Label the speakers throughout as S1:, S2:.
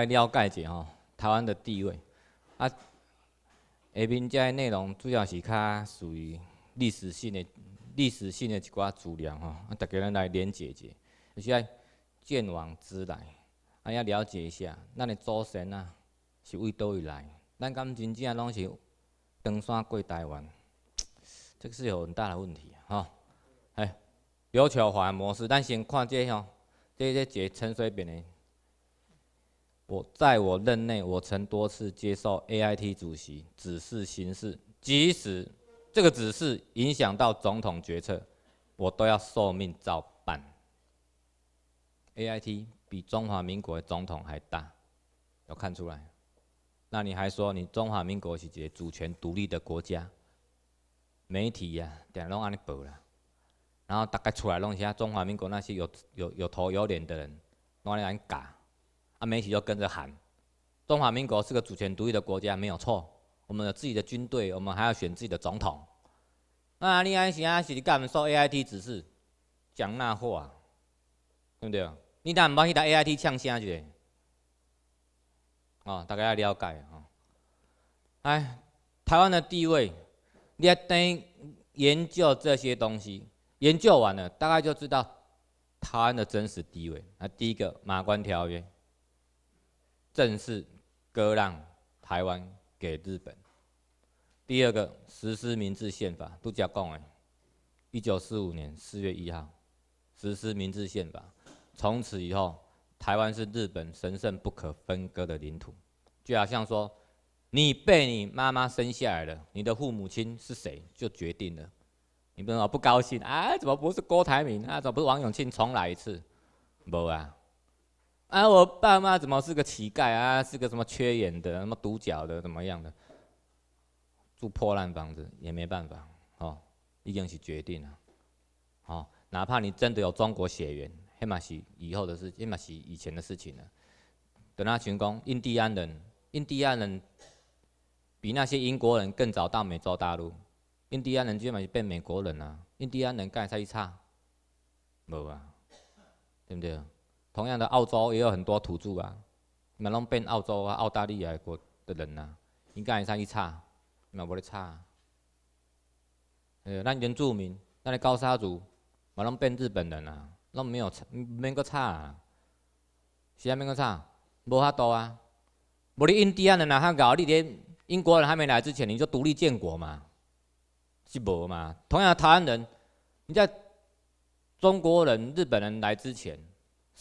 S1: 来了解一下哦，台湾的地位。啊，下面这内容主要是较属于历史性的、历史性的一寡资料吼，啊，个人来连接下，就是爱见往知来，啊，要了解一下，咱的祖先啊是为倒位来？咱敢真正拢是登山过台湾，这个是有很大的问题吼。哎，表超化的模式，咱先看这哦，这一个浅水扁的。我在我任内，我曾多次接受 AIT 主席指示行事，即使这个指示影响到总统决策，我都要受命照办。AIT 比中华民国总统还大，有看出来。那你还说你中华民国是一主权独立的国家？媒体呀，点拢按你报啦。然后大概出来弄一下中华民国那些有有有头有脸的人，弄来搞。啊！媒体就跟着喊：“中华民国是个主权独立的国家，没有错。我们有自己的军队，我们还要选自己的总统。”那另外一些啊，是干嘛？受 A I T 指示讲那话，对不对啊？你哪唔帮去打 A I T 呛声去？哦，大家了解啊？哎，台湾的地位，你要等研究这些东西，研究完了大概就知道台湾的真实地位。啊，第一个《马关条约》。正式割让台湾给日本。第二个，实施《明治宪法》，都讲诶，一九四五年四月一号，实施《明治宪法》，从此以后，台湾是日本神圣不可分割的领土。就好像说，你被你妈妈生下来了，你的父母亲是谁就决定了。你不能不高兴，啊？怎么不是郭台铭？啊，怎么不是王永庆？重来一次，无啊。啊！我爸妈怎么是个乞丐啊？是个什么缺眼的、什么独角的，怎么样的？住破烂房子也没办法哦，已经是决定了哦。哪怕你真的有中国血缘，那嘛是以后的事，那嘛是以前的事情了。等那群工，印第安人，印第安人比那些英国人更早到美洲大陆。印第安人基本上是被美国人啊，印第安人干啥一差？无啊，对不对？同样的，澳洲也有很多土著啊，马拢变澳洲啊、澳大利亚国的人呐。应该算一差，嘛无咧差。呃，咱原住民，咱的高沙族，马拢变日本人啊，那没有差，没个差。是啊，没个差？无法多啊。无你印第安人啊，样搞？你连英国人还没来之前，你就独立建国嘛，是无嘛？同样，台湾人，你在中国人、日本人来之前。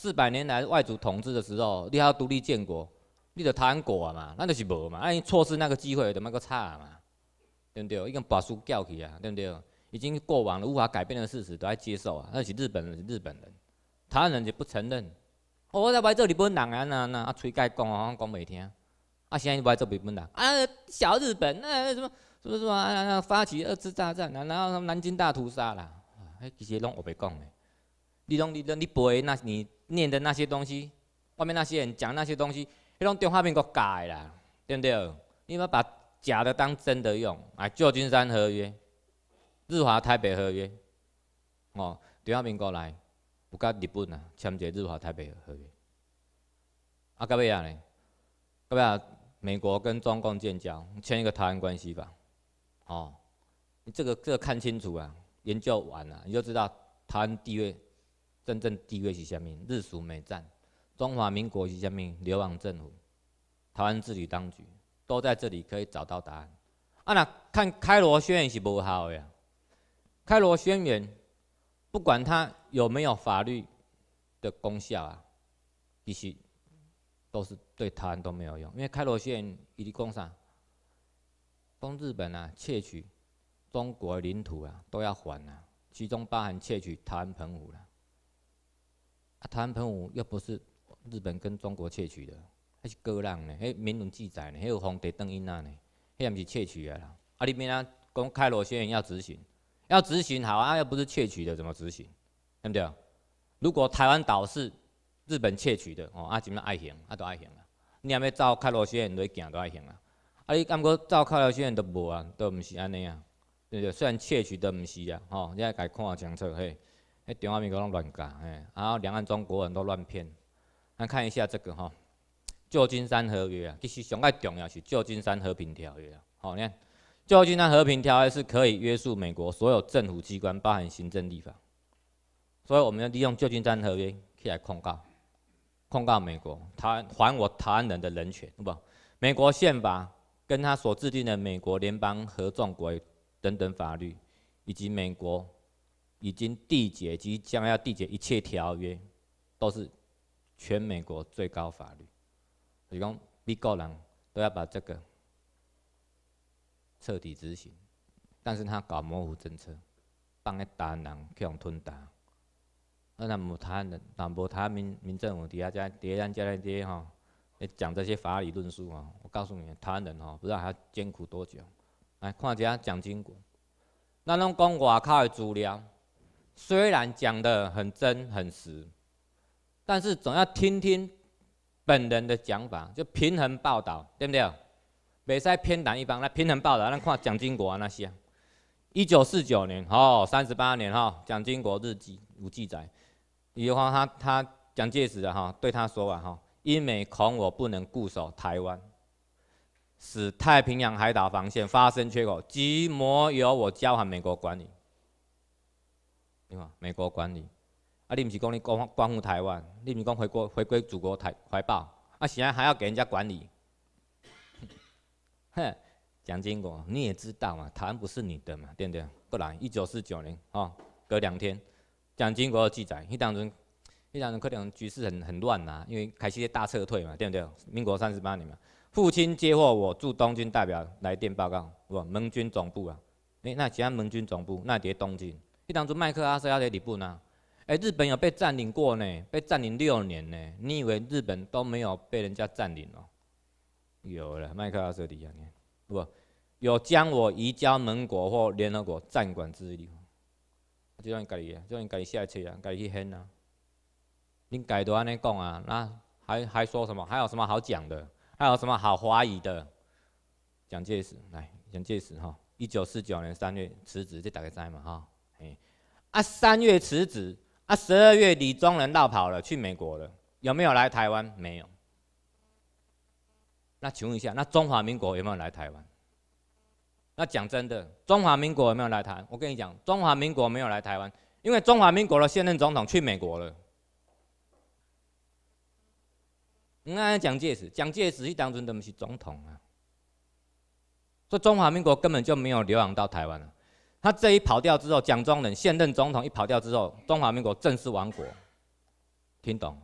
S1: 四百年来外族统治的时候，你还要独立建国，你得台国嘛，那就是无嘛，那你错失那个机会，怎么个差嘛，对不对？已经把书叫起啊，对不对？已经过往了无法改变的事实，都要接受啊。那是日本人，日本人，台湾人就不承认。哦、我在做日本人啊，那那啊崔介讲啊讲未听，啊现在又说日本人啊小日本那什么什么什么啊发起二次大战，啊，然后南京大屠杀啦，哎，其实拢我没讲的。你拢你拢你背那，你念的那些东西，外面那些人讲那些东西，迄种中华民国假的啦，对不对？你要把假的当真的用。啊，旧金山合约、日华台北合约，哦，中华民国来不甲日本啊签一个日华台北合约。啊，到尾啊呢？到尾啊，美国跟中共建交，签一个台湾关系法。哦，你这个这看清楚啊，研究完了你就知道台湾地位。真正地位是啥物？日属美战，中华民国是啥物？流亡政府，台湾自治当局都在这里可以找到答案。啊，那看开罗宣言是无效呀。开罗宣言不管它有没有法律的功效啊，其实都是对台湾都没有用，因为开罗宣言一经攻啥？帮日本啊，窃取中国领土啊，都要还啊，其中包含窃取台湾澎湖了。啊，台湾朋友，又不是日本跟中国窃取的，那是个人呢，迄没人记载呢，迄有皇帝登伊那呢，迄毋是窃取的啦，啊你免啊公开罗宣院要执行，要执行好啊又不是窃取的怎么执行？对不对？如果台湾岛是日本窃取的，哦，啊怎么爱行？啊都爱行啊，你也要走开罗宪院来行都爱行啊，啊你感觉照开罗宣院都无啊，都毋是安尼啊，对不对？虽然窃取的毋是啊，吼，你也该看清楚嘿。诶，中华民国乱讲，吓，然后两岸中国人都乱骗。咱看一下这个吼，《旧金山合约》啊，其实上个重要是《旧金山和平条约》啊。好，你看，《旧金山和平条约》是可以约束美国所有政府机关，包含行政立法。所以，我们要利用《旧金山合约》起来控告、控告美国，讨还我台湾人的人权，不？美国宪法跟他所制定的美国联邦合众国等等法律，以及美国。已经缔结及将要缔结一切条约，都是全美国最高法律。所以讲，美国人都要把这个彻底执行。但是他搞模糊政策，帮一党人去吞打。那他们台湾人，台湾民民政部底下在底下在来加哈，来讲这些法理论述啊！我告诉你，台湾人哈，不知道还要艰苦多久。来看一下蒋经国，那侬讲外口的资料。虽然讲的很真很实，但是总要听听本人的讲法，就平衡报道，对不对？别再偏袒一方来平衡报道。那看蒋经国那些，一九四九年哦，三十八年哈，蒋经国日记有记载，以后他他蒋介石哈对他说完哈，因美恐我不能固守台湾，使太平洋海岛防线发生缺口，即摩由我交还美国管理。你看美国管理，啊，你毋是讲你光光复台湾，你是讲回国回归祖国台怀抱，啊，现在还要给人家管理？哼，蒋经国你也知道嘛，台湾不是你的嘛，对不对？不然一九四九年哦，隔两天，蒋经国记载，你当时。一两阵可能局势很很乱呐，因为开始大撤退嘛，对不对？民国三十八年嘛，父亲接获我驻东京代表来电报告，我盟军总部啊，哎，那其在盟军总部那在东京。当初麦克阿瑟在日本呢？哎，日本有被占领过呢，被占领六年呢。你以为日本都没有被人家占领了？有了麦克阿瑟，两年不有将我移交盟国或联合国占管之留。就让你改耶，就让你改下去啊，改去掀啊！你改都安尼讲啊，那还还说什么？还有什么好讲的？还有什么好怀疑的？蒋介石来，蒋介石哈，一九四九年三月辞职，这大家知嘛哈？啊，三月辞职，啊，十二月底宗仁道跑了，去美国了，有没有来台湾？没有。那请问一下，那中华民国有没有来台湾？那讲真的，中华民国有没有来台？我跟你讲，中华民国没有来台湾，因为中华民国的现任总统去美国了。你看蒋介石，蒋介石是当中的不是总统啊，所以中华民国根本就没有流亡到台湾了。他这一跑掉之后，蒋中正现任总统一跑掉之后，中华民国正式亡国。听懂？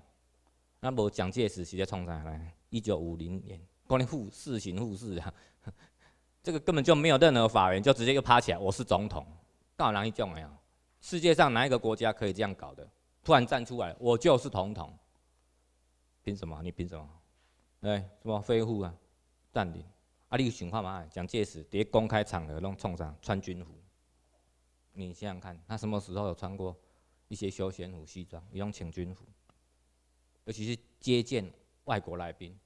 S1: 那么蒋介石直接冲上来，一九五零年，光复四行复市啊，这个根本就没有任何法源，就直接又趴起来，我是总统，大哪一种没有。世界上哪一个国家可以这样搞的？突然站出来，我就是总统。凭什么？你凭什么？哎，什么恢复啊？占领？啊，你有想看吗？蒋介石在公开场合拢冲上穿军服。你想想看，他什么时候有穿过一些休闲服、西装，一种军服？尤其是接见外国来宾，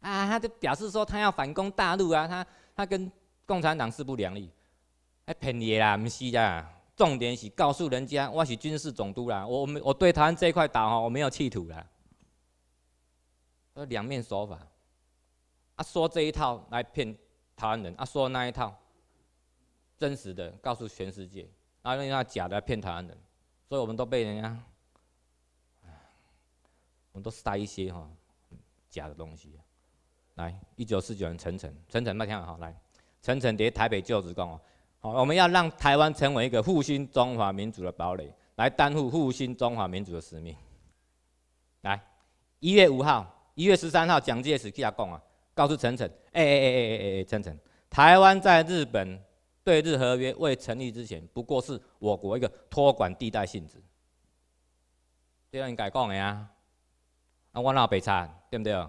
S1: 啊，他就表示说他要反攻大陆啊，他他跟共产党势不两立，来骗你啦，不是啦，重点是告诉人家我是军事总督啦，我我我对台湾这块岛好，我没有企图啦，他两面说法，啊，说这一套来骗台湾人，啊，说那一套。真实的告诉全世界，那用那假的骗台湾人，所以我们都被人家，我们都是带一些哈假的东西。来，一九四九年陈诚，陈诚麦天好，来，陈诚叠台北旧职工哦，好，我们要让台湾成为一个复兴中华民族的堡垒，来担负复兴中华民族的使命。来，一月五号，一月十三号，蒋介石去他讲啊，告诉陈诚，哎哎哎哎哎哎，陈诚，台湾在日本。对日合约未成立之前，不过是我国一个托管地带性质。这啊，你改讲的呀？啊，我那北杀，对不对？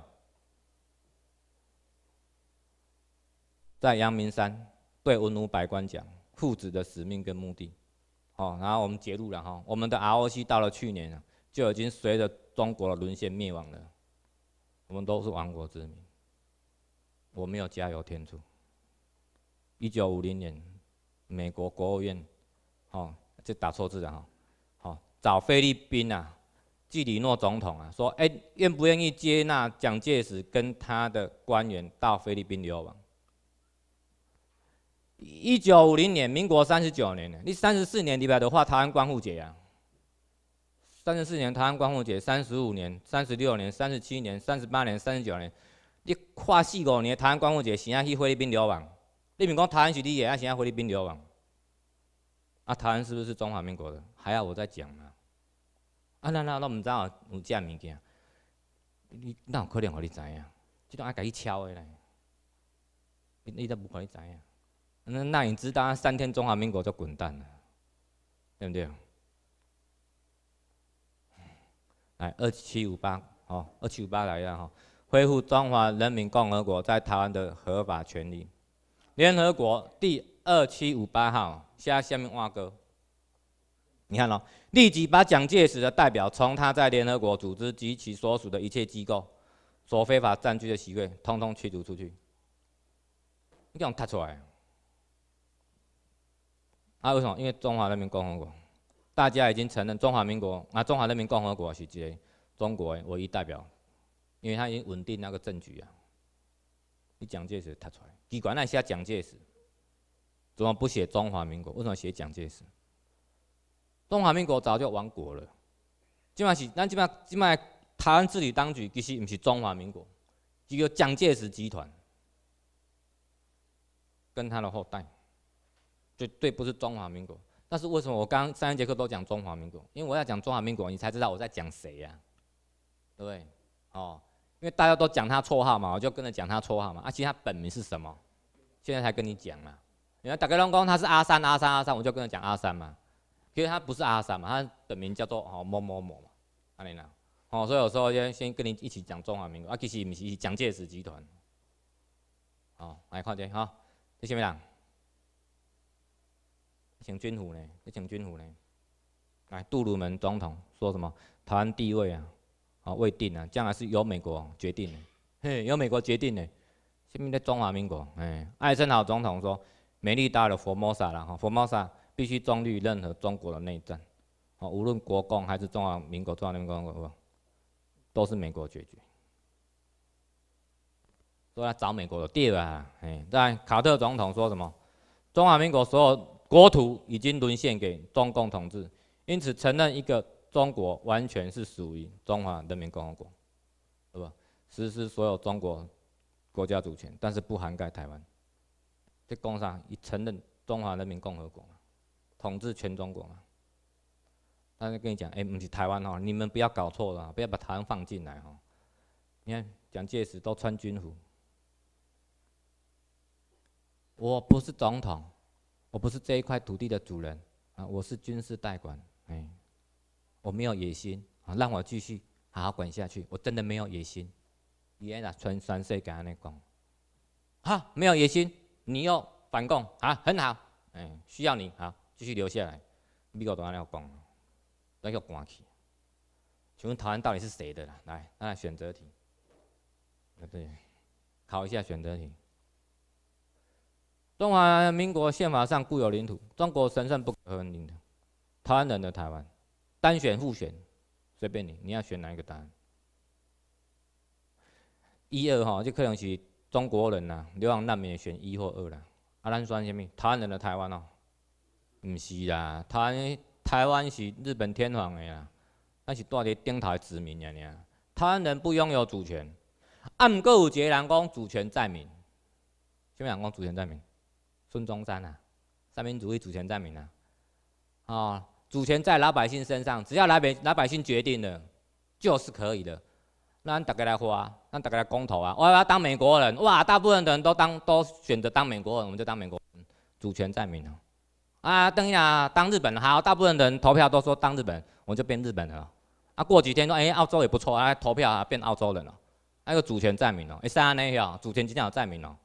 S1: 在阳明山对文武百官讲父子的使命跟目的。哦，然后我们揭露了哈，我们的 ROC 到了去年，就已经随着中国的沦陷灭亡了。我们都是亡国之民，我没有加油添醋。一九五零年，美国国务院，哦，这打错字了，哦，找菲律宾呐，基里诺总统啊，说，哎，愿不愿意接纳蒋介石跟他的官员到菲律宾流亡？一九五零年，民国三十九年，你三十四年里白的话，台湾光复节呀，三十四年台湾光复节，三十五年、三十六年、三十七年、三十八年、三十九年，你跨四五年台湾光复节，想要去菲律宾流亡？你是讲台湾是你的，啊，现在菲律宾了嘛？啊，台湾是不是中华民国的？还要我再讲吗？啊，那那那不知道，有这物件，你哪有可能互你知影？这种爱家己抄的唻，你都无可能知影。那那你知道三天中华民国就滚蛋了，对不对？来，二七五八哦，二七五八来了哈，恢复中华人民共和国在台湾的合法权利。联合国第二七五八号，现在下面挖哥，你看咯，立即把蒋介石的代表从他在联合国组织及其所属的一切机构所非法占据的席位，通通驱逐出去。给我踢出来啊？为什么？因为中华人民共和国，大家已经承认中华民国啊，中华人民共和国是这中国唯一代表，因为他已经稳定那个政局啊。蒋介石读出来，机关那写蒋介石，怎么不写中华民国？为什么写蒋介石？中华民国早就亡国了。即嘛是，咱即嘛即嘛台湾治理当局其实毋是中华民国，一个蒋介石集团跟他的后代，绝对不是中华民国。但是为什么我刚上一节课都讲中华民国？因为我要讲中华民国，你才知道我在讲谁呀？对，哦。因为大家都讲他绰号嘛，我就跟着讲他绰号嘛。啊，其实他本名是什么？现在才跟你讲啊。原来打个龙宫，他是阿三，阿三，阿三，我就跟着讲阿三嘛。其实他不是阿三嘛，他本名叫做哦某某某嘛，阿玲啊。哦，所以有时候先先跟你一起讲中华民国啊，其实唔是蒋介石集团。哦，来看者哈，你什么人？请军府呢？你请军府呢？来，杜鲁门总统说什么？台湾地位啊？啊，未定啊，将来是由美国决定的，嘿，由美国决定的。什面的中华民国，哎，艾森豪总统说，美利达的佛摩萨了哈，佛摩萨必须中立任何中国的内战，啊，无论国共还是中华民国，中华人民共和国，都是美国决定，都要找美国。地二啊，哎，在卡特总统说什么，中华民国所有国土已经沦陷给中共统治，因此承认一个。中国完全是属于中华人民共和国，是吧？实施所有中国国家主权，但是不涵盖台湾。这工商已承认中华人民共和国，统治全中国嘛？但是跟你讲，哎，唔是台湾哦，你们不要搞错了，不要把台湾放进来哦。你看蒋介石都穿军服，我不是总统，我不是这一块土地的主人啊，我是军事代管，哎。我没有野心啊，让我继续好好管下去。我真的没有野心。伊前啊，穿三岁跟他那讲，哈，没有野心，你要反共，啊，很好，哎，需要你，好，继续留下来。美国都跟他讲，那叫关起。请问台湾到底是谁的啦？来，那选择题，啊对，考一下选择题。中华民国宪法上固有领土，中国神圣不可分领土，台湾人的台湾。单选、复选，随便你，你要选哪一个答案？一、二哈，就可能是中国人呐，流浪难民选一或二啦。阿兰说：“什么？台湾人的台湾哦，唔是啦，台台湾是日本天皇的啦，但是住伫顶台殖民的尔。台湾人不拥有主权，按个有一个人讲主权在民，什么人讲主权在民？孙中山啊，三民主义主权在民啊，哦。”主权在老百姓身上，只要老百老百姓决定了，就是可以的。让大家来花，让大家来公投啊！我要当美国人，哇！大部分的人都当，都选择当美国人，我们就当美国人。主权在民哦！啊，等一下当日本好，大部分的人投票都说当日本，我们就变日本人了。啊，过几天说哎，澳洲也不错啊，投票变澳洲人了。那个主权在民哦，一三二哦，主权今天有在民哦。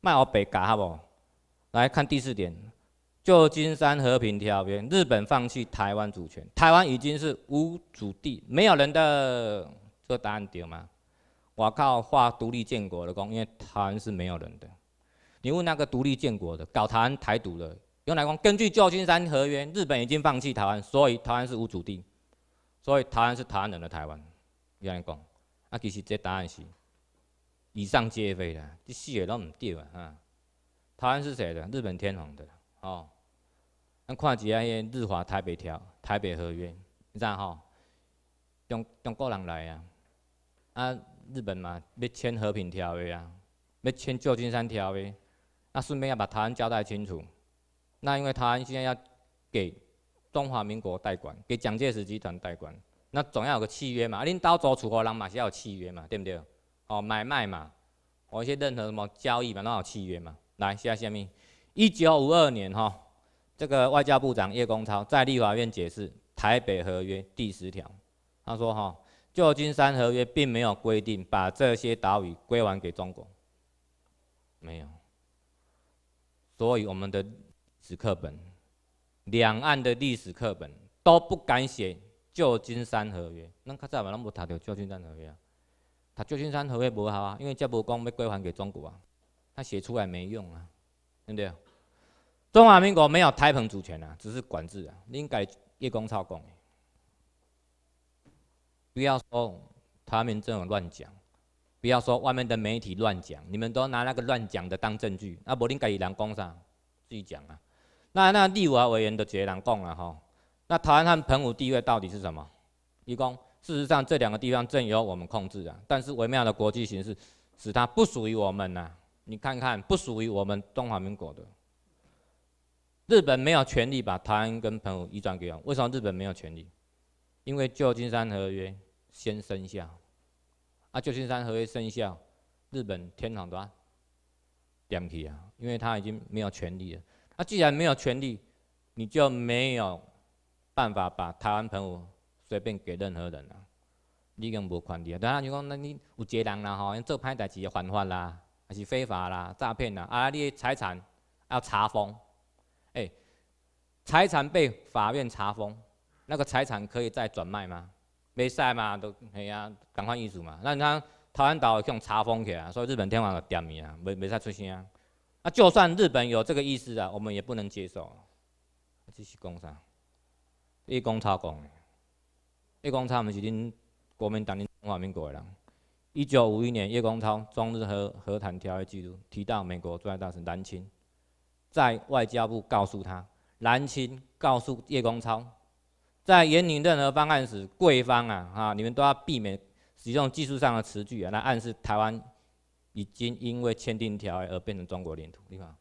S1: 卖我白鸽好不？来看第四点。旧金山和平条约，日本放弃台湾主权，台湾已经是无主地，没有人的。这个答案对吗？我靠，画独立建国的功，因为台湾是没有人的。你问那个独立建国的，搞台湾台独的，用来讲，根据旧金山合约，日本已经放弃台湾，所以台湾是无主地，所以台湾是台湾人的台湾。有来讲，啊，其实这答案是以上皆非的，这四个都唔啊。啊。台湾是谁的？日本天皇的，哦。咱看一下迄日华台北条、台北合约，是咋吼？中中国人来啊，啊日本嘛要签和平条约啊，要签旧金山条约，啊，顺便要把台湾交代清楚。那因为台湾现在要给中华民国代管，给蒋介石集团代管，那总要有个契约嘛。啊，恁到租厝的人嘛是要有契约嘛，对不对？哦，买卖嘛，或些任何什么交易嘛，都要契约嘛。来，下下面，一九五二年哈。这个外交部长叶公超在立法院解释《台北合约》第十条，他说：“哈，旧金山合约并没有规定把这些岛屿归还给中国，没有。所以我们的史课本、两岸的历史课本都不敢写旧金山合约。那他怎样？恁不读著旧金山合约啊？他旧金山合约不好啊，因为这不讲要归还给中国啊，他写出来没用啊，对不对？”中华民国没有台澎主权啊，只是管制啊。应该叶公超讲，不要说他们这种乱讲，不要说外面的媒体乱讲，你们都拿那个乱讲的当证据。那不林改以人公上自己讲啊。那那立五委员的绝然讲了哈。那台湾和澎湖地位到底是什么？一公，事实上这两个地方正由我们控制啊，但是微妙的国际形势使它不属于我们呐。你看看，不属于我们中华民国的。日本没有权利把台湾跟澎湖移转给我，为什么日本没有权利？因为旧金山合约先生效，啊，旧金山合约生效，日本天皇都点去啊，因为他已经没有权利了。那既然没有权利，你就没有办法把台湾、澎湖随便给任何人了。你更无权利。当然，你讲那你有劫人啦，吼，做歹代志的犯法啦，还是非法啦、诈骗啦，啊，你的财产要查封。哎，财产被法院查封，那个财产可以再转卖吗？没晒嘛，都可呀、啊，赶快易主嘛。那他台湾岛用查封起来，所以日本天皇就掂伊啊，没没再出声。那就算日本有这个意思啊，我们也不能接受。这是讲啥？叶公超讲的。叶公超们是恁国民党的中华民国的人？一九五一年，叶公超中日和和谈条约记录提到美国驻外大使南青。在外交部告诉他，蓝青告诉叶公超，在研拟任何方案时，贵方啊，啊，你们都要避免使用技术上的词句啊，来暗示台湾已经因为签订条约而变成中国领土。你看，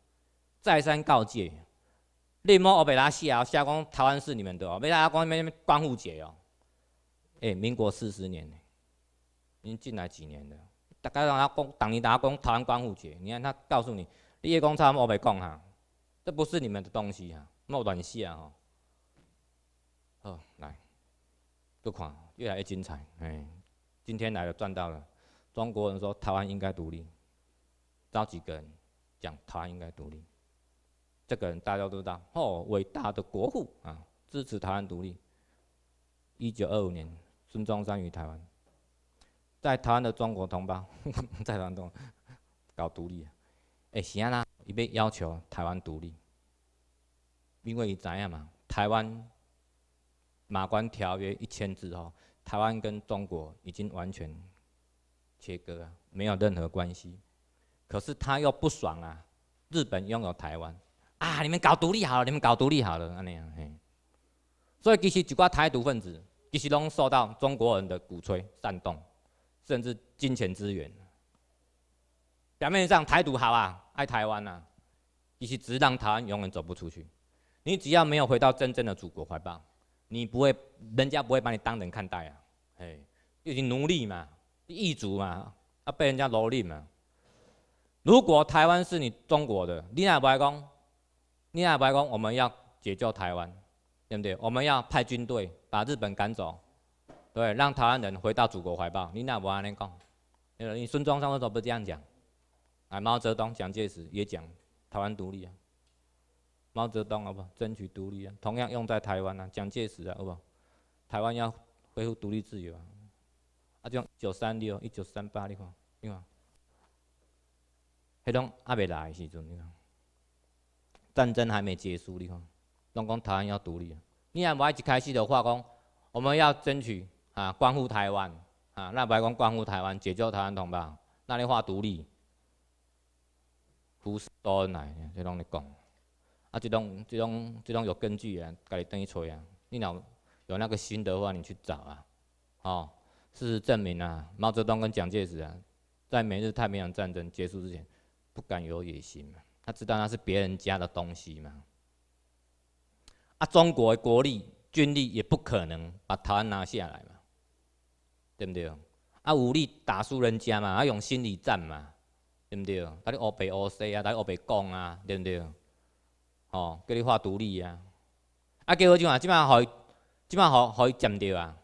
S1: 再三告诫，内莫欧贝拉西亚下攻台湾是你们的哦，被大家光那边光复节哦，哎，民国四十年呢，已经进来几年了，大家让他讲，等你家讲台湾光复节，你看他告诉你，你叶公超我没讲哈。这不是你们的东西啊！冒短气啊！哦，来，都看，越来越精彩。哎，今天来了赚到了。中国人说台湾应该独立，找几个人讲台湾应该独立。这个人大家都知道，哦，伟大的国父啊，支持台湾独立。一九二五年，孙中山于台湾，在台湾的中国同胞 在台湾搞独立。哎，行啊？伊要要求台湾独立，因为伊知影嘛，台湾马关条约一签之后，台湾跟中国已经完全切割，没有任何关系。可是他又不爽啊，日本拥有台湾啊，你们搞独立好了，你们搞独立好了安尼啊嘿。所以其实一个台独分子其实拢受到中国人的鼓吹煽动，甚至金钱资源。表面上台独好啊，爱台湾呐，其是只让台湾永远走不出去。你只要没有回到真正的祖国怀抱，你不会，人家不会把你当人看待啊。哎，就是奴隶嘛，异族嘛，要被人家蹂躏嘛。如果台湾是你中国的，你哪不来讲？你哪不来讲？我们要解救台湾，对不对？我们要派军队把日本赶走，对，让台湾人回到祖国怀抱。你哪不按讲？你孙中山为什么不这样讲。哎，毛泽东、蒋介石也讲台湾独立啊！毛泽东啊，不，争取独立啊，同样用在台湾啊。蒋介石啊，不，台湾要恢复独立自由啊！啊，一九三六一九三八，你看，你看，迄种阿未来时阵，你看战争还没结束，你看，拢讲台湾要独立。你看我一开始的话讲，我们要争取啊，光复台湾啊，那白讲光复台湾，解救台湾同胞，那你话独立。不是多恩来，这拢在讲，啊，这种、这种、这种有根据啊，家己等于吹啊。你若有那个心的话，你去找啊。哦，事实证明啊，毛泽东跟蒋介石啊，在美日太平洋战争结束之前，不敢有野心嘛，他知道那是别人家的东西嘛。啊，中国的国力、军力也不可能把台湾拿下来嘛，对不对？啊，武力打输人家嘛，啊，用心理战嘛。对毋对？教你乌白乌西啊，来你乌白讲啊，对毋对？哦，叫你画独立啊，啊，结果怎啊？即摆伊，即摆互伊占着啊，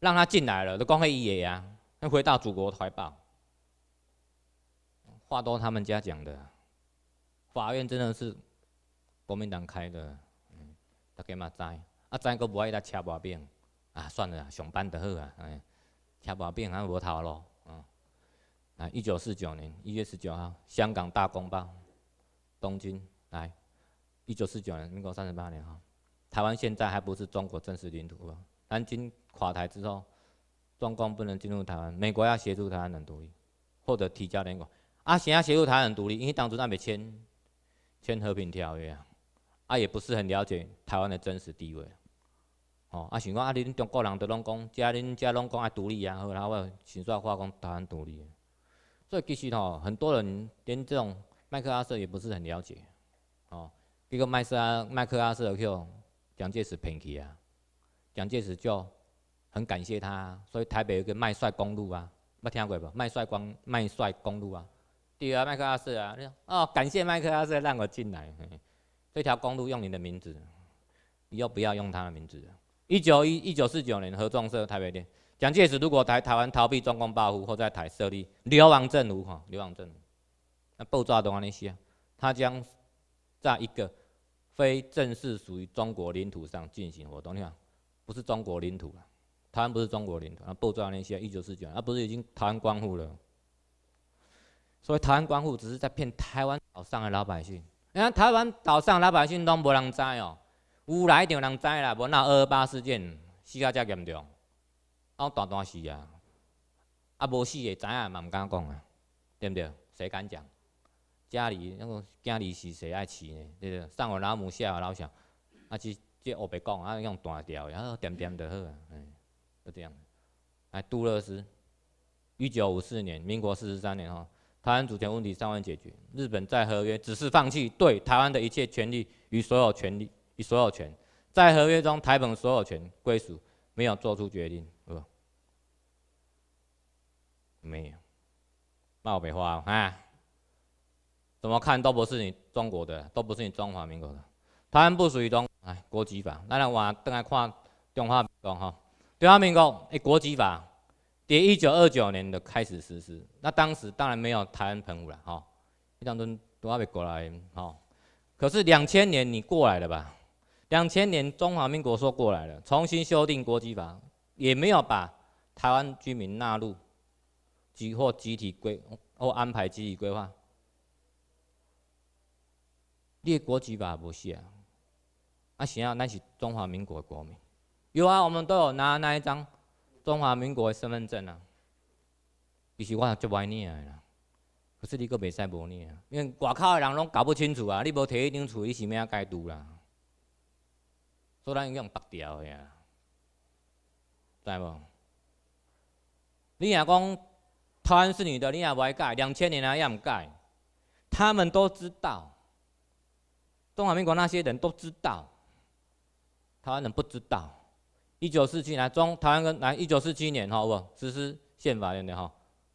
S1: 让他进来了，就讲迄伊个啊，回到祖国怀抱。话都他们家讲的，法院真的是国民党开的，大家嘛知？啊，知佫无爱搭吃毛饼，啊，算了，上班就好啊，吃毛饼啊无头路。来，一九四九年一月十九号，《香港大公报》，东京来。一九四九年，民国三十八年哈。台湾现在还不是中国正式领土。南京垮台之后，中共不能进入台湾，美国要协助台湾独立，或者提交联合国。啊，想要协助台湾独立，因为当初他们签签和平条约啊，啊，也不是很了解台湾的真实地位。哦，啊，想讲啊，恁中国人都拢讲，这恁这拢讲爱独立啊，好，然后我先说话讲台湾独立。所以其实哦，很多人连这种麦克阿瑟也不是很了解，哦，这个麦斯，阿麦克阿瑟就蒋介石平起啊，蒋介石就很感谢他，所以台北有个麦帅公路啊，没听过不？麦帅光麦帅公路啊，对啊，麦克阿瑟啊，哦，感谢麦克阿瑟让我进来，这条公路用你的名字，以后不要用他的名字。一九一一九四九年合众社台北店。蒋介石如果台台湾逃避中共报复或在台设立流亡政府，哈，流亡政府，那暴抓东阿那些，他将在一个非正式属于中国领土上进行活动。你看，不是中国领土了，台湾不是中国领土，那暴抓那些一九四九年，不是已经台湾光复了。所以台湾光复只是在骗台湾岛上的老百姓。你看台湾岛上老百姓都无人知哦，有来就人知啦，无闹二二八事件死啊这严重。啊，断断续啊，啊，无死的知影嘛，毋敢讲啊，对毋对？谁敢讲？家里那个兄弟是谁爱饲呢？不个上有老母下有老小，啊，即即黑白讲啊，用断掉，然后点点就好啊，就这样。来，杜勒斯，一九五四年，民国四十三年哈，台湾主权问题尚未解决。日本在合约只是放弃对台湾的一切权利与所有权利与所有权，在合约中，台湾所有权归属没有做出决定。没有，冒北话啊？怎么看都不是你中国的，都不是你中华民国的。台湾不属于中哎国籍法。那我等下看中华民国哈。中华民国的国籍法，第一九二九年的开始实施。那当时当然没有台湾澎湖了哈。一张吨都还没过来哈。可是两千年你过来了吧？两千年中华民国说过来了，重新修订国籍法，也没有把台湾居民纳入。或集体规或安排集体规划，列国籍吧，无是啊。啊，是啊，咱是中华民国国民。有啊，我们都有拿那一张中华民国的身份证啊。其实我也做唔爱念啊，可是你阁袂使无念啊，因为外口的人拢搞不清楚啊。你无摕迄张厝，伊是咩啊该住啦。所以咱远白条的啊，知无？你若讲，台湾是你的，你也爱改，两千年来也唔改，他们都知道，中华民国那些人都知道，台湾人不知道。一九四七年中，台湾跟来一九四七年哈我实施宪法的哈，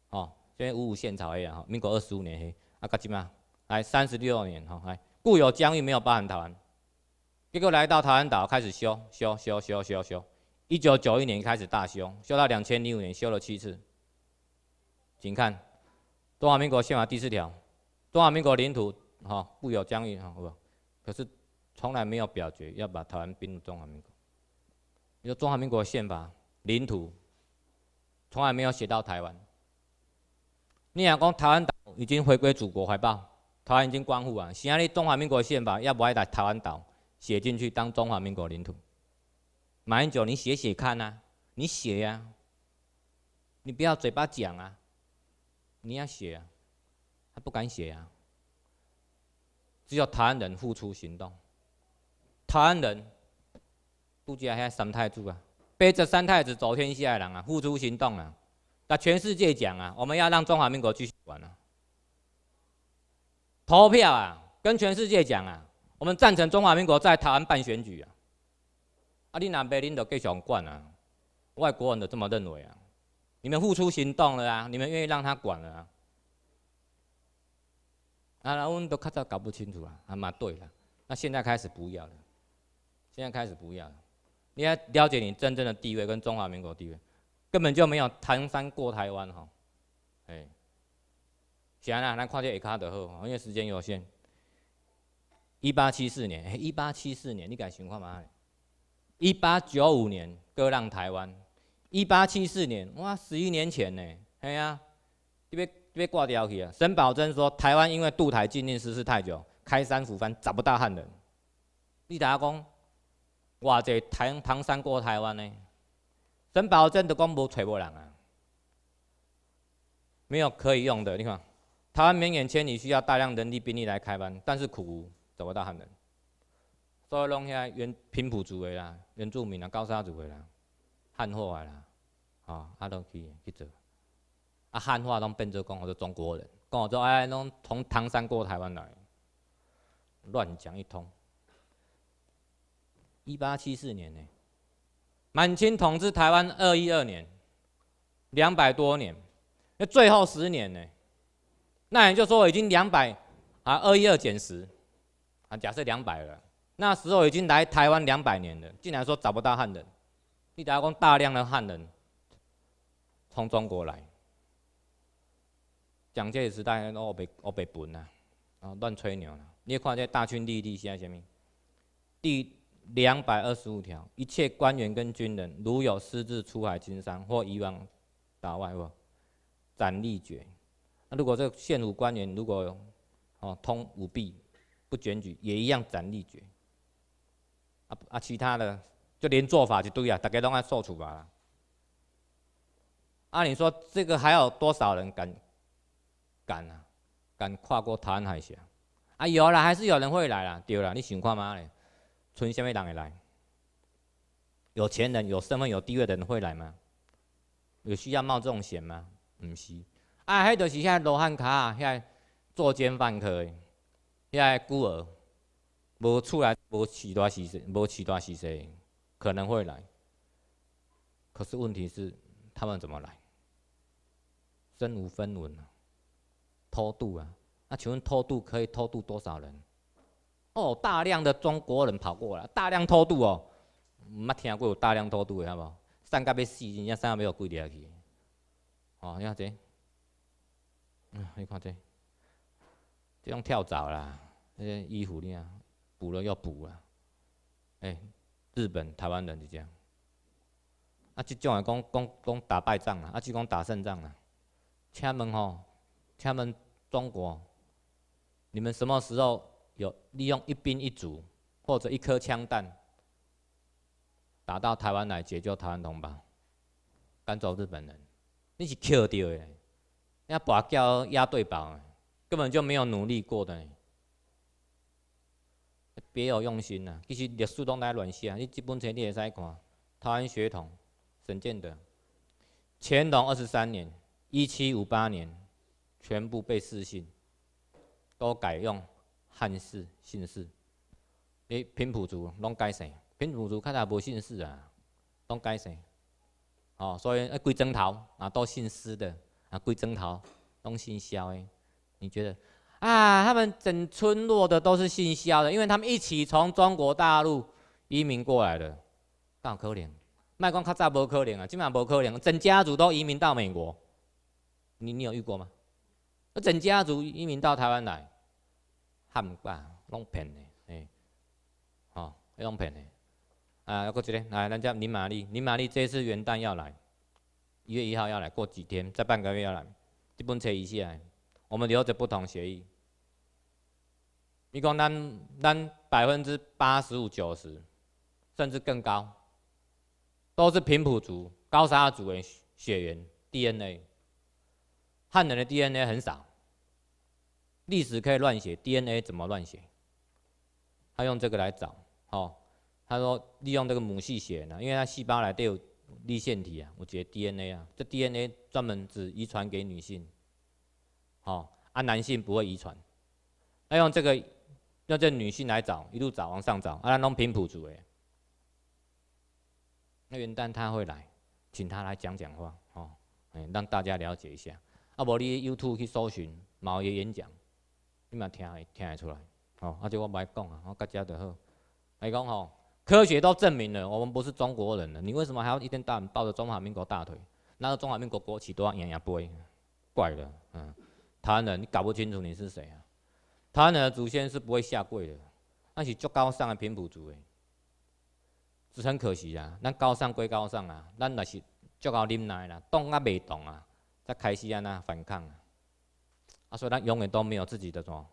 S1: 哦，先五五宪草一样哈，民国二十五年黑，啊噶怎啊？来三十六年哈来，固有疆域没有包含台湾，结果来到台湾岛开始修修修修修修，一九九一年开始大修，修到两千零五年修了七次。请看《中华民国宪法》第四条，《中华民国领土》哈固有疆域哈，可是从来没有表决要把台湾并入中华民国。你说《中华民国宪法》领土从来没有写到台湾。你想讲台湾岛已经回归祖国怀抱，台湾已经光复了，现在《中华民国宪法》也不爱在台湾岛写进去当中华民国领土。马英九，你写写看啊，你写呀，你不要嘴巴讲啊。你要写啊，他不敢写啊。只有台湾人付出行动，台湾人，估计还喊三太子啊，背着三太子走天下的人啊，付出行动啊，那全世界讲啊，我们要让中华民国继续玩啊，投票啊，跟全世界讲啊，我们赞成中华民国在台湾办选举啊。啊，你南北领导继续管啊，外国人都这么认为啊。你们付出行动了啊！你们愿意让他管了啊？啊，那我们都看到搞不清楚了，啊嘛对了，那现在开始不要了，现在开始不要了。你要了解你真正的地位跟中华民国地位，根本就没有唐山过台湾哈。哎，行了，那看界也卡的后，因为时间有限。一八七四年，一八七四年，你改情况吗？一八九五年割让台湾。一八七四年，哇，十一年前呢，系啊，就别就别挂掉去啊。沈葆桢说，台湾因为渡台禁令实施太久，开山抚番找不到汉人。你大家讲，偌济台唐山过台湾呢？沈葆桢就讲无找无人啊，没有可以用的。你看，台湾绵免签，你需要大量人力兵力来开班，但是苦找不到汉人，所以拢遐原平埔族的啦，原住民啊，高山族的啦。汉话啦，啊，阿都去去做，啊，汉化拢变做讲，我者中国人讲，我说哎，拢从唐山过台湾来，乱讲一通。一八七四年呢，满清统治台湾二一二年，两百多年，那最后十年呢，那也就说已经两百啊，二一二减十，啊，假设两百了，那时候已经来台湾两百年了，竟然说找不到汉人。你大家讲大量的汉人从中国来，蒋介石时代都被我被分了，啊乱吹牛了。你看这大军第一第现在什么？第两百二十五条，一切官员跟军人如有私自出海经商或移往岛外，不斩立决。那如果这县府官员如果哦通舞弊不检举，也一样斩立决。啊啊其他的。就连做法就对啊，大家拢爱受处罚啦。按理说，这个还有多少人敢敢啊？敢跨过台湾海峡？啊，有啦，还是有人会来啦？对啦，你想看嘛嘞？存什么人会来？有钱人、有身份、有地位的人会来吗？有需要冒这种险吗？唔是啊，迄就是现罗汉卡，现在坐奸犯科的，现孤儿，无厝来，无饲大饲细，无饲大饲细。可能会来，可是问题是，他们怎么来？身无分文啊，偷渡啊？那请问偷渡可以偷渡多少人？哦，大量的中国人跑过来，大量偷渡哦，没听过有大量偷渡的，好不？赚到要死，人家赚到有跪掉去。哦，你看这，嗯，你看这，这种跳蚤啦，那些衣服看补了又补了，哎。日本、台湾人就这样。啊，这种的讲讲讲打败仗啦，啊只讲打胜仗啦。请问吼，请问中国，你们什么时候有利用一兵一卒或者一颗枪弹，打到台湾来解救台湾同胞、赶走日本人？你是捡到的，你把教压对包，根本就没有努力过的。别有用心啊，其实历史拢在乱写，你这本书你会使看，台湾血统、沈建德，乾隆二十三年（一七五八年），全部被赐姓，都改用汉氏姓氏。哎，平埔族拢改姓，平埔族看他无姓氏啊，拢改姓。哦，所以啊，归征头啊都姓施的，啊归征头拢姓萧的。你觉得？啊，他们整村落的都是姓肖的，因为他们一起从中国大陆移民过来的，好可怜，卖光卡大波可怜啊，今晚不可怜，整家族都移民到美国，你你有遇过吗？整家族移民到台湾来，汉吧，拢骗的，哎，哦，拢骗的，啊，过一个来，咱家尼玛丽，尼玛丽这次元旦要来，一月一号要来，过几天再半个月要来，这本车一次来，我们留着不同协议。你讲咱咱百分之八十五、九十，甚至更高，都是平埔族、高山族的血缘 DNA，汉人的 DNA 很少，历史可以乱写，DNA 怎么乱写？他用这个来找，哦，他说利用这个母系血呢，因为他细胞来都有立线体啊，我觉得 DNA 啊，这 DNA 专门只遗传给女性，哦，按男性不会遗传，他用这个。那这女性来找，一路找往上找，啊，咱弄平埔族诶。那元旦他会来，请他来讲讲话哦，让大家了解一下。啊，无你 YouTube 去搜寻毛爷演讲，你嘛听会听会出来。哦，啊就我爱讲啊，我家的好。来讲吼，科学都证明了，我们不是中国人了，你为什么还要一天到晚抱着中华民国大腿？那个中华民国国旗都要眼眼背，怪了，嗯，台湾人你搞不清楚你是谁啊？他呢，祖先是不会下跪的，那是足高尚的平埔族的，只很可惜啊。咱高尚归高尚啊，咱若是足够忍耐啦，动也未动啊，才开始安那反抗啊。啊，所以咱永远都没有自己的什么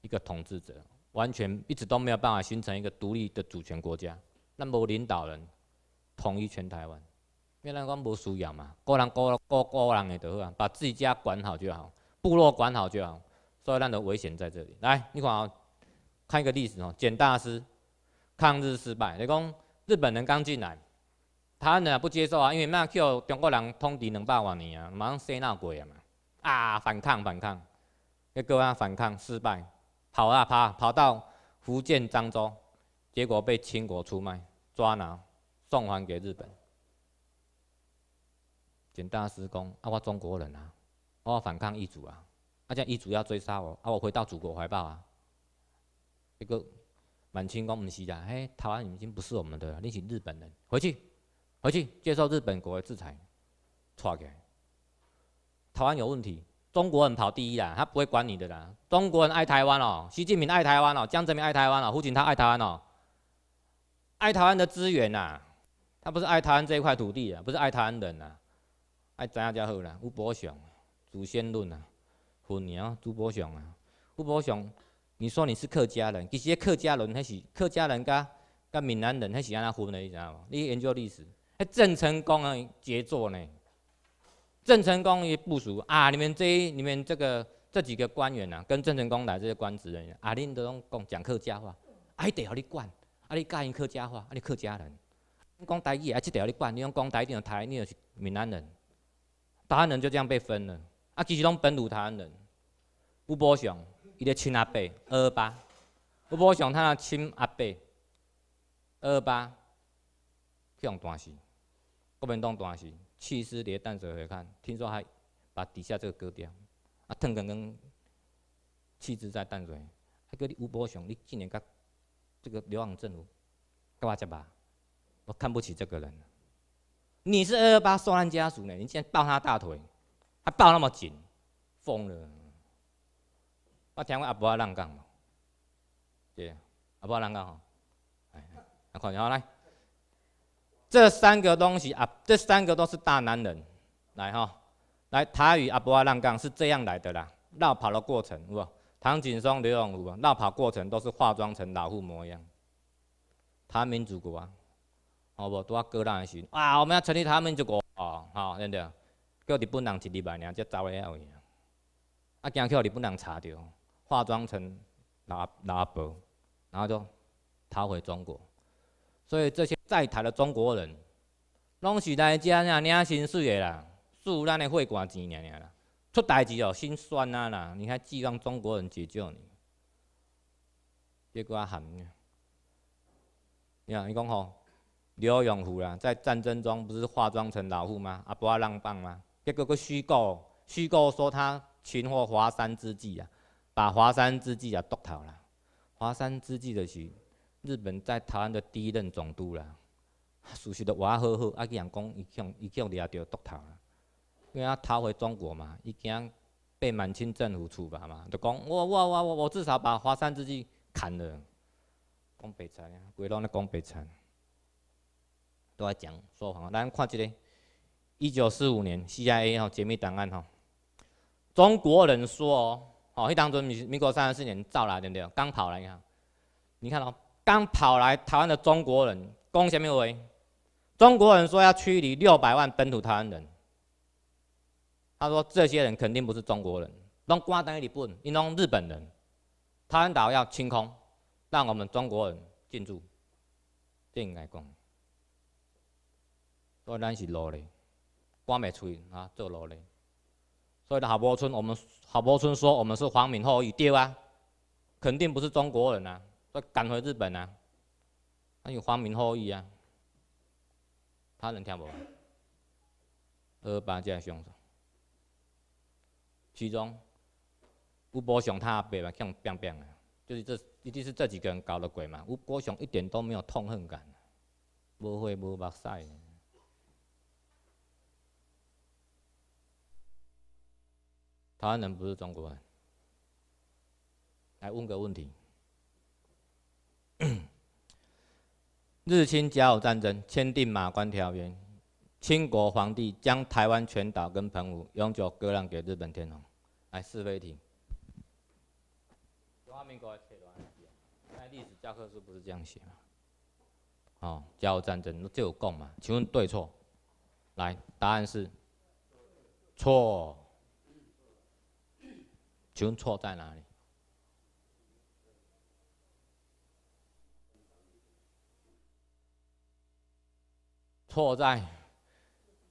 S1: 一个统治者，完全一直都没有办法形成一个独立的主权国家。那么领导人统一全台湾，因为咱光不需要嘛，个人个个个人的就好啊，把自己家管好就好，部落管好就好。所以，那种危险在这里。来，你看啊，看一个历史哦，简大师抗日失败，你讲日本人刚进来，他呢不接受啊，因为咩叫中国人通敌两百多年啊，马上塞那鬼啊嘛，啊反抗反抗，那个啊反抗失败，跑啊跑跑到福建漳州，结果被清国出卖抓拿送还给日本。简大师讲啊，我中国人啊，我反抗异族啊。啊！讲彝族要追杀我啊！我回到祖国怀抱啊！一个满清光武是讲：“哎，台湾已经不是我们的，那是日本人，回去，回去接受日本国的制裁，错的。台湾有问题，中国人跑第一啦，他不会管你的啦。中国人爱台湾哦，习近平爱台湾哦，江泽民爱台湾哦，胡锦涛爱台湾哦，爱台湾的资源呐，他不是爱台湾这一块土地啊，不是爱台湾人呐，爱咱家后啦，吴伯雄，祖先论啊。分啊，朱伯雄啊，朱伯雄，你说你是客家人，其实客家人还是客家人，跟跟闽南人还是安怎分的，你知道吗？你研究历史，郑成功啊杰作呢，郑成功一部署啊，你们这你们这个这几个官员啊，跟郑成功来这些官职人员啊，恁都讲讲客家话，啊，得要你管，啊，你教用客家话，啊，你客家人，讲台语啊，这要你管，你用讲台语的台，你又是闽南人，台湾人就这样被分了。啊，其实拢本土台湾人。吴伯雄，伊在亲阿伯二二八，吴伯雄他那亲阿伯二二八，去用段子，国民党段子，弃尸在淡水河看，听说还把底下这个割掉，啊，汤滚滚弃尸在淡水，还叫你吴伯雄，你竟然跟这个流亡政府干嘛接吧？我看不起这个人。你是二二八受难家属呢，你竟然抱他大腿？啊，抱那么紧，疯了！我听阿伯阿浪讲，对，阿伯阿浪讲吼，来看一下，来，这三个东西啊，这三个都是大男人，来哈，来，他与阿伯阿浪讲是这样来的啦，绕跑的过程，无？唐景松、刘永福绕跑过程都是化妆成老妇模样，台民主国啊，好不，都要割让一些，啊，我们要成立台民主国，好，对不对？叫日本人一礼拜尔，才走位了去，啊，惊去日本人查着，化妆成老老伯，然后就逃回中国。所以这些在台的中国人，拢是来遮领薪水诶啦，输咱诶会馆钱尔尔啦。出代志哦，心酸啊啦！你还寄望中国人解救你？结果喊，你看，你讲吼刘永福啦，在战争中不是化妆成老虎吗？啊，不怕让棒吗？结个个虚构，虚构说他擒获华山之计啊，把华山之计也剁头了。华山之计就是日本在台湾的第一任总督啦，熟悉的娃好好，啊，竟人讲一伊一枪掠着剁头了。因为啊，逃回中国嘛，已经被满清政府处罚嘛，就讲我我我我我至少把华山之计砍了。讲白贼啊，鬼佬那讲北残，都在讲说谎。咱看这个。一九四五年，CIA 哈解密档案哈，中国人说哦，哦，那当中民民国三十四年造了对不对？刚跑来呀，你看哦，刚跑来台湾的中国人，攻什么围？中国人说要驱离六百万本土台湾人。他说这些人肯定不是中国人，拢关在日本，因你拢日本人。台湾岛要清空，让我们中国人进驻。对应该讲，所以咱是落嘞。瓜美翠啊，做奴隶，所以的好波村，我们好波村说我们是皇民后裔丢啊，肯定不是中国人啊，要赶回日本啊，还有皇民后裔啊，他人听无？八吧，凶手，其中吴伯雄他爸爸像变变啊，就是这，一定是这几个人搞的鬼嘛。吴伯雄一点都没有痛恨感，无血无目屎。台湾人不是中国人。来问个问题：日清甲午战争签订马关条约，清国皇帝将台湾全岛跟澎湖永久割让给日本天皇。来是非题。中华民国七六二历史教科书不是这样写吗？哦，甲午战争就有共嘛？请问对错？来，答案是错。全错在哪里？错在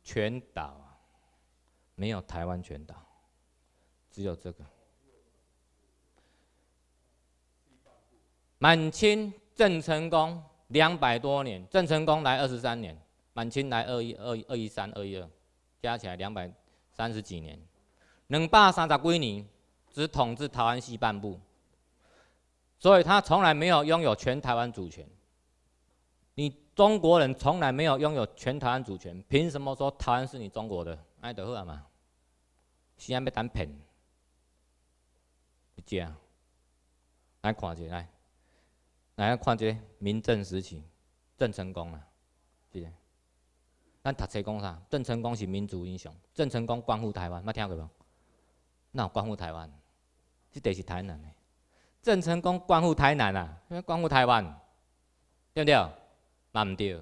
S1: 全岛没有台湾全岛，只有这个满清郑成功两百多年，郑成功来二十三年，满清来二一二二一三二一二，加起来两百三十几年，两百三十几年。只统治台湾西半部，所以他从来没有拥有全台湾主权。你中国人从来没有拥有全台湾主权，凭什么说台湾是你中国的？爱德华嘛，先别谈品。你借啊，来看一下，来，来看者民政时期，郑成功啊，谢谢。咱读册讲啥？郑成功是民族英雄，郑成功关乎台湾，捌听过无？那关乎台湾？这地是台南的，郑成功关乎台南啊，关乎台湾，对不对？那唔对，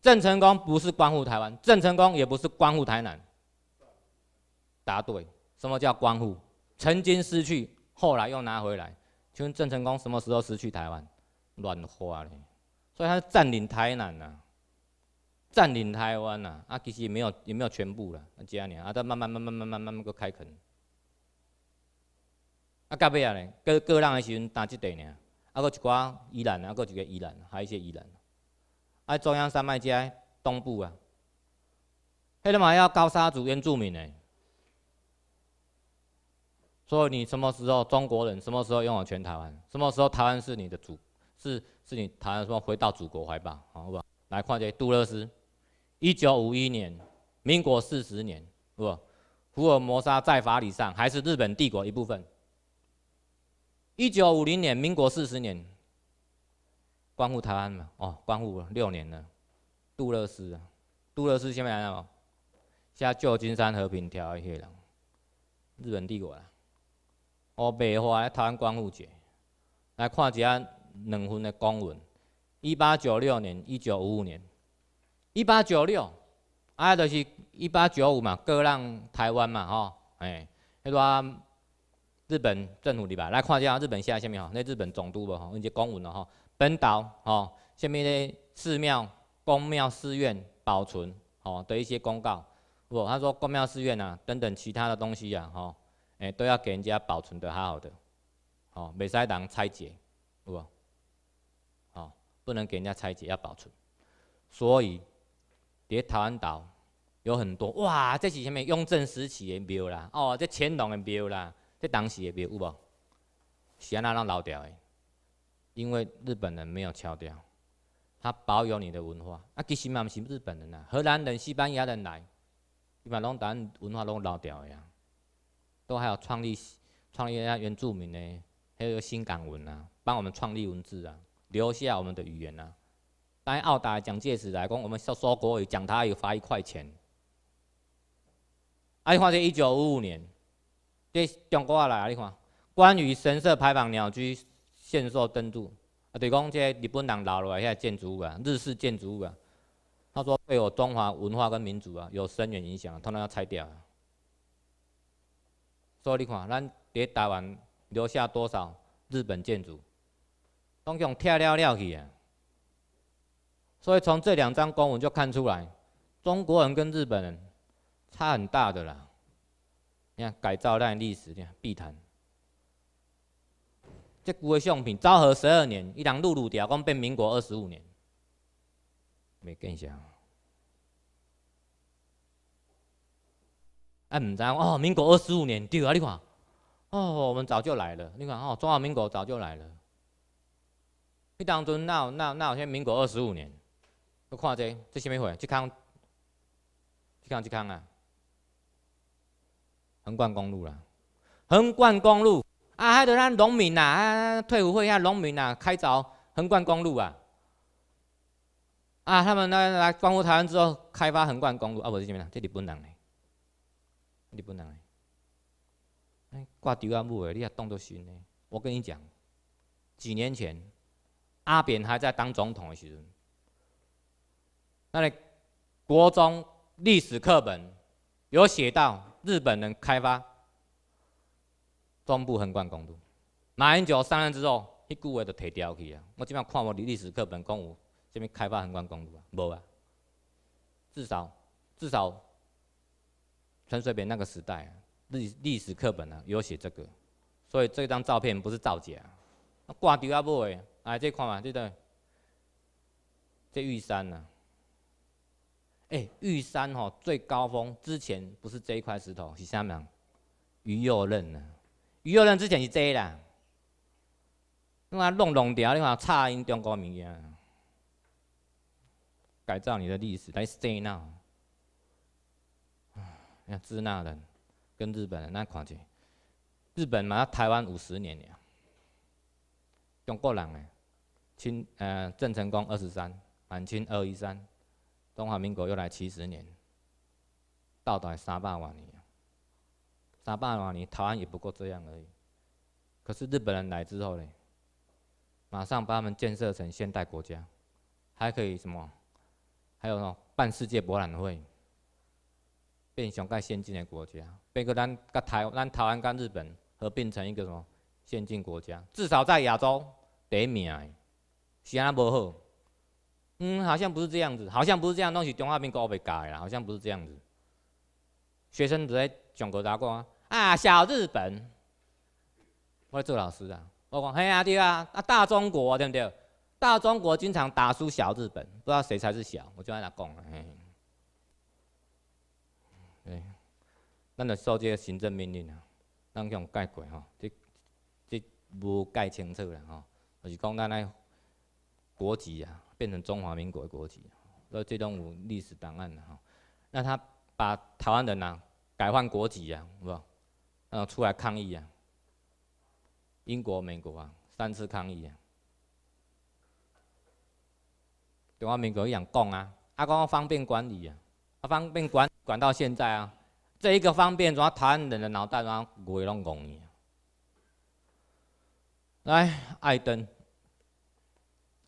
S1: 郑成功不是关乎台湾，郑成功也不是关乎台南。答对，什么叫关乎？曾经失去，后来又拿回来。请问郑成功什么时候失去台湾？乱花嘞，所以他占领台南呐，占领台湾呐，啊其实也没有也没有全部了，几年啊他慢慢慢慢慢慢慢慢个开垦。啊，到尾啊咧，过过浪的时阵打即地尔，啊，搁一寡伊兰，啊，搁一个伊兰，还有一些伊兰。啊，中央山脉遮东部啊，黑人马要高沙族原住民呢，所以你什么时候中国人，什么时候拥有全台湾，什么时候台湾是你的祖，是是，你台湾什么回到祖国怀抱，好不好？来看这杜勒斯，一九五一年，民国四十年，不，福尔摩沙在法理上还是日本帝国一部分。一九五零年，民国四十年，关复台湾嘛，哦，关护六年了，杜勒斯，杜勒斯前面来了，写旧金山和平条约的人，日本帝国啦，哦，白话来台湾光复节，来看一下两份的公文，一八九六年，一九五五年，一八九六，啊，就是一八九五嘛，割让台湾嘛，吼，哎，迄段。日本政府对吧？来看一下，日本现在什么那日本总督吧哈，一些公文了哈。本岛吼，下面的寺庙、宫庙、寺院保存吼的一些公告，有他说宫庙、寺院啊等等其他的东西啊，哈，哎都要给人家保存的好好的，哦，未使人拆解，有哦，不能给人家拆解，要保存。所以，伫台湾岛有很多哇，这是下面雍正时期的庙啦，哦，这乾隆的庙啦。这当时的别有无？是安那让老掉的？因为日本人没有敲掉，他保有你的文化。啊，其实嘛是日本人呐，荷兰人、西班牙人来，基本拢把文化拢老掉的呀。都还有创立、创立啊，原住民的，还有新港文啊，帮我们创立文字啊，留下我们的语言啊。当澳大蒋介石来讲，我们说说国，语，讲他，有罚一块钱。哎，话说一九五五年。这中国啊来啊！你看，关于神社、牌坊、鸟居、限塑灯柱，啊，就是讲这日本人留落来遐建筑物啊，日式建筑物啊。他说，对我中华文化跟民族啊，有深远影响，他通要拆掉。所以你看，咱伫台湾留下多少日本建筑，拢用拆了了去啊！所以从这两张公文就看出来，中国人跟日本人差很大的啦。你看改造那历史，你看必谈。这古的相片，昭和十二年，伊当陆路掉，讲变民国二十五年。没印象。哎，唔知哦，民国二十五年对啊，你看，哦，我们早就来了，你看哦，中华民国早就来了。你当中那那闹，先民国二十五年。我看这这什么会？这空，这空，这空啊。横贯公路啦，横贯公路啊，还得让农民呐，退伍会下农民呐，开凿横贯公路啊，啊，他们来来光复台湾之后，开发横贯公路啊，我是怎么样？这日本人呢？日本人哎，挂吊啊木的，你也动作心呢？我跟你讲，几年前阿扁还在当总统的时阵，那里国中历史课本？有写到日本人开发中部横贯公路，马英九上任之后，一句话就提掉去啊！我即摆看我历史课本，有这边开发横贯公路啊？无啊！至少至少陈水扁那个时代，啊，历历史课本啊有写这个，所以这张照片不是造假。挂掉啊不？哎，这看嘛，这个这玉山呐。哎，玉山哦，最高峰之前不是这一块石头是啥物？鱼右刃呢？鱼右刃之前是这啦，弄看弄弄掉，你看差因中国名间改造你的历史来这闹，你看支那人跟日本人那款子，日本嘛台湾五十年了，中国人诶，清呃郑成功二十三，满清二一三。中华民国又来七十年，到达三百万年，三百万年台湾也不过这样而已。可是日本人来之后呢，马上把他们建设成现代国家，还可以什么？还有什么办世界博览会，变成个先进的国家，变个咱个台，咱台湾跟日本合并成一个什么先进国家，至少在亚洲第一名，是安无好？嗯，好像不是这样子，好像不是这样东西。中华民国被改了，好像不是这样子。学生在讲个八过啊，小日本。我做老师啊，我讲嘿啊对啊，啊大中国对不对？大中国经常打输小日本，不知道谁才是小。我就爱来讲了，嘿。哎，咱著受这个行政命令啊，咱这概括过吼，这这无改清楚了吼，就是讲咱那国籍啊。变成中华民国国籍，所以这东历史档案哈，那他把台湾人啊改换国籍啊，是吧？后出来抗议啊，英国、美国啊，三次抗议啊，中华民国一样讲啊，啊，讲方便管理啊，方便管管到现在啊，这一个方便，然后台湾人的脑袋然后骨碌碌去啊，来，艾登。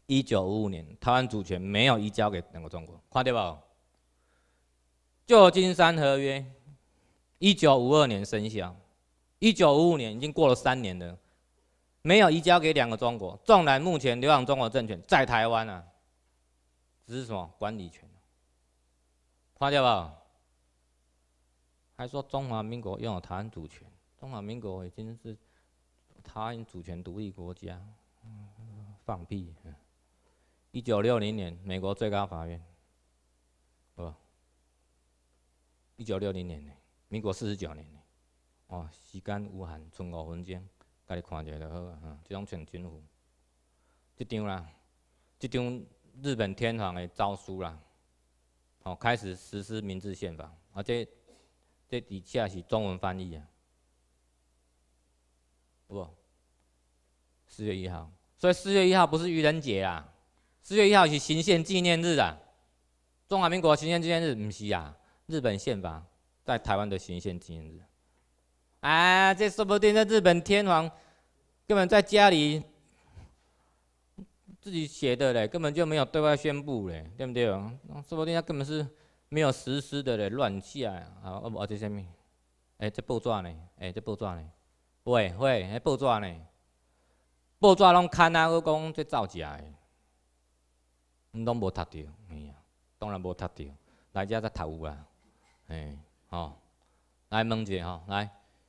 S1: 一九五五年，台湾主权没有移交给两个中国，看到不？旧金山合约一九五二年生效，一九五五年已经过了三年了，没有移交给两个中国。纵然目前流亡中国政权在台湾啊，只是什么管理权？看到不？还说中华民国拥有台湾主权，中华民国已经是台湾主权独立国家，放屁！一九六零年，美国最高法院。不，一九六零年呢，民国四十九年呢。哦，时间无限，剩五分钟，家己看一下就好啊。哈，这种全军服，这张啦，这张日本天皇的诏书啦，哦，开始实施明治宪法，啊，这这底下是中文翻译啊。不，四月一号，所以四月一号不是愚人节啊。四月一号是行宪纪念日啊！中华民国行宪纪念日不是啊，日本宪法在台湾的行宪纪念日啊！这说不定在日本天皇根本在家里自己写的嘞，根本就没有对外宣布嘞，对不对？说不定他根本是没有实施的嘞，乱写啊！啊，啊，这什么？哎，这报纸呢？哎，这报纸呢？喂喂，报纸呢？报纸拢看啊，讲这造假的。拢无读到，哎呀，当然无读到，来遮才读有啦，哎，吼，来问者吼，来，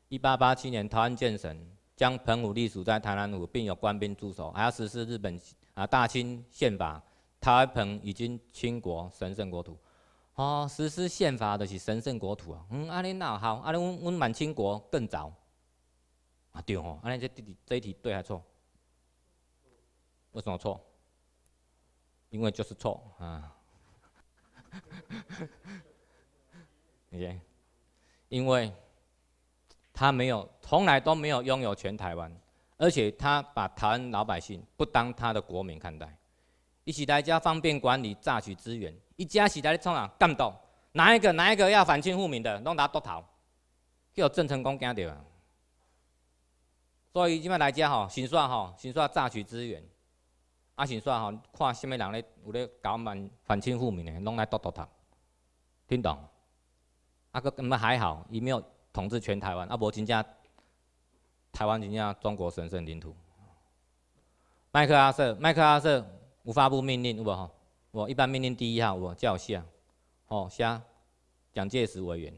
S1: 一八八七年，台湾建省，将澎湖隶属在台南府，并有官兵驻守，还要实施日本啊大清宪法，台湾已经清国神圣国土，哦，实施宪法的是神圣国土啊，嗯，阿你那好，阿尼阮阮满清国更早，啊对吼，阿你这这题对还错？为什么错？因为就是错啊！耶，因为他没有，从来都没有拥有全台湾，而且他把台湾老百姓不当他的国民看待，一起来家方便管理、榨取资源，一家是来咧创啥？干到哪一个？哪一个要反清复明的，拢拿都头。叫郑成功惊到啊！所以今麦来家吼，先说吼，先耍榨取资源。阿先说吼，看什么人咧有咧搞反反清复明诶，拢来剁剁读，听懂？啊，佫唔好还好，伊没有统治全台湾，阿无真正台湾真正中国神圣领土。麦克阿瑟，麦克阿瑟无发布命令，有无吼，我一般命令第一号，我叫下，吼下蒋介石委员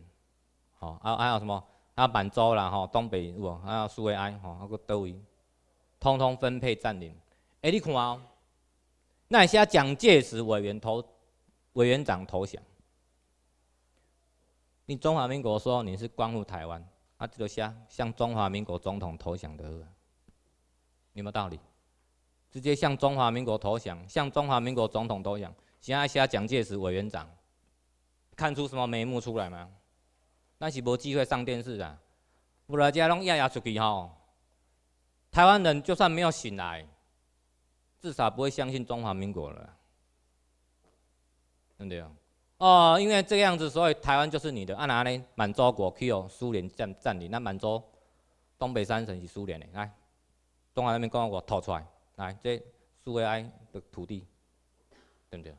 S1: 吼，啊，还有什么？啊，满洲啦吼，东北有无，还有苏维埃吼，啊，佫德围，通通分配占领。哎，你看哦。那一下，蒋介石委员投委员长投降，你中华民国说你是光复台湾，啊，这条虾向中华民国总统投降的，有没道理？直接向中华民国投降，向中华民国总统投降，吓一下蒋介石委员长，看出什么眉目出来吗？那是无机会上电视的，不然家拢压压出去吼，台湾人就算没有醒来。至少不会相信中华民国了，对不对？哦，因为这个样子，所以台湾就是你的。按哪呢？满洲国去哦，苏联占占领，那满洲东北三省是苏联的，来，中华人民共和国吐出来，来，这苏维埃的土地，对不对？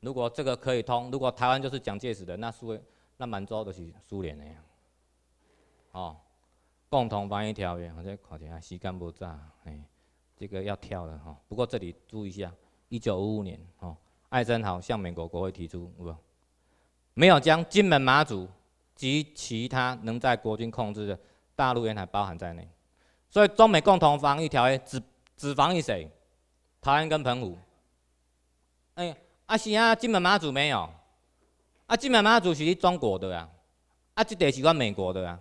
S1: 如果这个可以通，如果台湾就是蒋介石的，那苏维那满洲就是苏联的，哦，共同翻译条约，我这看一下，时间不早，哎。这个要跳了哈，不过这里注意一下，一九五五年哦，艾森豪向美国国会提出，不，没有将金门、马祖及其他能在国军控制的大陆沿海包含在内，所以中美共同防御条约只只防御谁？台湾跟澎湖。哎，啊是啊，金门马祖没有，啊金门马祖是中国的啊，啊这得是关美国的啊，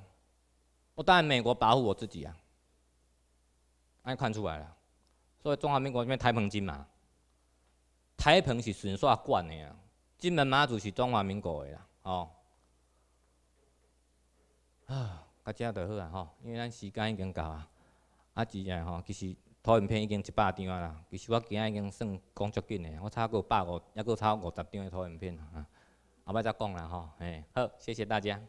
S1: 我当然美国保护我自己啊，哎看出来了。所以中华民国这边台澎金马，台澎是纯煞管的啊。金门马祖是中华民国的啦，吼。啊，到遮就好啊，吼。因为咱时间已经到啊。啊，之前吼，其实投影片已经一百张啦。其实我今仔已经算讲足紧的，我差过百五，还够差五十张的投影片。后摆再讲啦，吼。哎，好，谢谢大家。